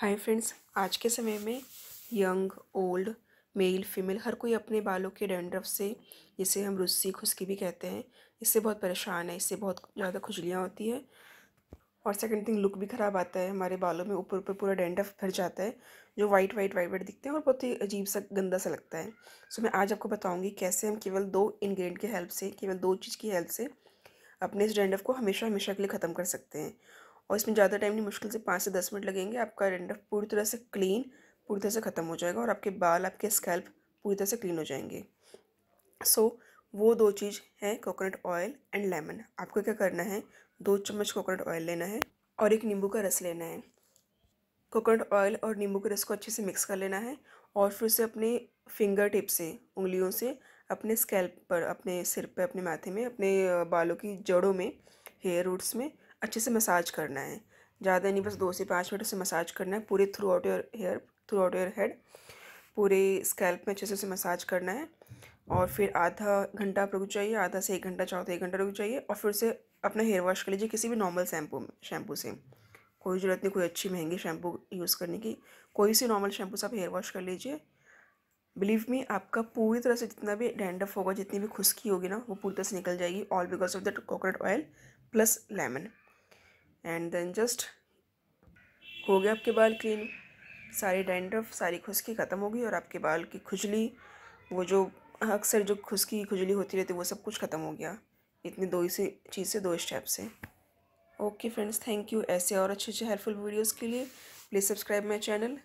hi friends आज के समय में यंग ओल्ड मेल फीमेल हर कोई अपने बालों के डेंड्रफ से जिसे हम रुस्सी खुशकी भी कहते हैं इससे बहुत परेशान है इससे बहुत ज़्यादा खुजलियाँ होती है और सेकंड थिंग लुक भी ख़राब आता है हमारे बालों में ऊपर ऊपर पूरा डेंड्रफ भर जाता है जो वाइट वाइट वाइट वाइट दिखते हैं और बहुत ही अजीब सा गंदा सा लगता है सो मैं आज आपको बताऊँगी कैसे हम केवल दो इन्ग्रेडिएंट की हेल्प से केवल दो चीज़ की हेल्प से अपने इस डैंड्रफ को हमेशा हमेशा के लिए ख़त्म कर सकते हैं और इसमें ज़्यादा टाइम नहीं मुश्किल से पाँच से दस मिनट लगेंगे आपका डेंड्रफ पूरी तरह से क्लीन पूरी तरह से ख़त्म हो जाएगा और आपके बाल आपके स्कैल्प पूरी तरह से क्लीन हो जाएंगे सो so, वो दो चीज़ है कोकोनट ऑयल एंड लेमन आपको क्या करना है दो चम्मच कोकोनट ऑयल लेना है और एक नींबू का रस लेना है कोकोनट ऑयल और नींबू के रस को अच्छे से मिक्स कर लेना है और फिर उसे अपने फिंगर टिप से उंगलियों से अपने स्कैल्प पर अपने सिर पर अपने माथे में अपने बालों की जड़ों में हेयर रूट्स में अच्छे से मसाज करना है ज़्यादा नहीं बस दो से पाँच मिनट उसे मसाज करना है पूरे throughout your hair throughout your head पूरे स्कैल्प में अच्छे से उसे मसाज करना है और फिर आधा घंटा आप रुक जाइए आधा से एक घंटा चाहो तो एक घंटा रुक जाइए और फिर से अपना हेयर वॉश कर लीजिए किसी भी नॉर्मल शैम्पू शैम्पू से कोई ज़रूरत नहीं कोई अच्छी महंगी शैम्पू यूज़ करने की कोई सी नॉर्मल शैम्पू से आप हेयर वॉश कर लीजिए बिलीव मी आपका पूरी तरह से जितना भी डैंडफ होगा जितनी भी खुश्की होगी ना वो पूरी तरह से निकल जाएगी all because of that coconut oil plus lemon and then just हो गया आपके बाल क्लीन सारी डेंड्रफ सारी खुशकी ख़त्म होगी और आपके बाल की खुजली वो जो अक्सर जो खुशकी खुजली होती रहती वो सब कुछ ख़त्म हो गया इतनी दो ही से चीज़ से दो स्टेप से ओके फ्रेंड्स थैंक यू ऐसे और अच्छे अच्छे हेल्पफुल वीडियोज़ के लिए प्लीज़ सब्सक्राइब माई चैनल